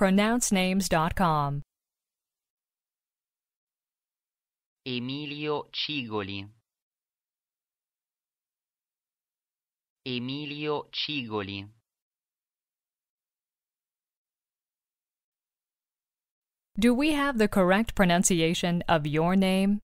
pronouncenames.com. Emilio Cigoli. Emilio Cigoli. Do we have the correct pronunciation of your name?